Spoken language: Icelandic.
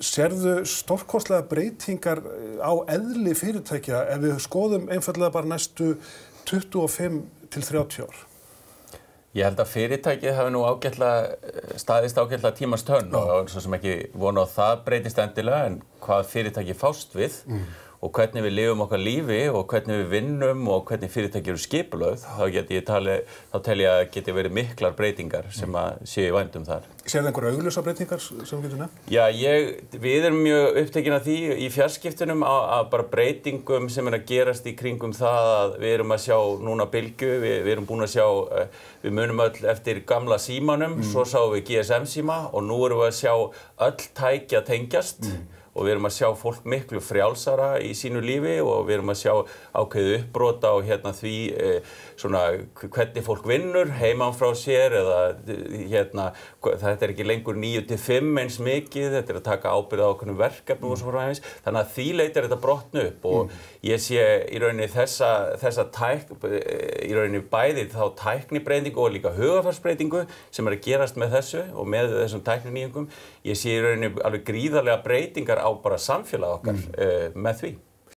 Serðu stórkostlega breytingar eh, á eðli fyrirtækja ef við skoðum einfallega bara næstu 25 til 30 ár? Ég held að fyrirtækið hefur nú ágætla, eh, staðist ágætla tímastönn og það er svo sem ekki vona á það breytist endilega en hvað fyrirtækið fást við mm og hvernig við lifum okkar lífi og hvernig við vinnum og hvernig fyrirtæki eru skipulöð, þá get ég tali, þá tel ég að geti verið miklar breytingar sem að séu í vændum þar. Sér það einhverja augljósa breytingar sem getur nefn? Já, ég, við erum mjög upptekinn af því í fjarskiptunum að, að bara breytingum sem er að gerast í kringum það að við erum að sjá núna bylgu, við, við erum búin að sjá, eh, við munum öll eftir gamla símanum, mm. svo sáum við GSM síma og nú erum við að sjá öll tækja tengjast mm og við erum að sjá fólk miklu frjálsara í sínu lífi og við erum að sjá ákveðu uppbrota og hérna því eh, svona hvernig fólk vinnur heimann frá sér eða hérna þetta er ekki lengur 9-5 eins mikið, þetta er að taka ábyrða á okkur verkefnum mm. og svona aðeins þannig að því leytir þetta brotnu upp og mm. ég sé í rauninni þessa, þessa tæk, eh, í rauninni bæði þá tæknibreytingu og líka hugafarsbreytingu sem er að gerast með þessu og með þessum tækniníðingum ég sé í rauninni alveg gríðarlega breytingar á á bara samfélag okkar mm. uh, með því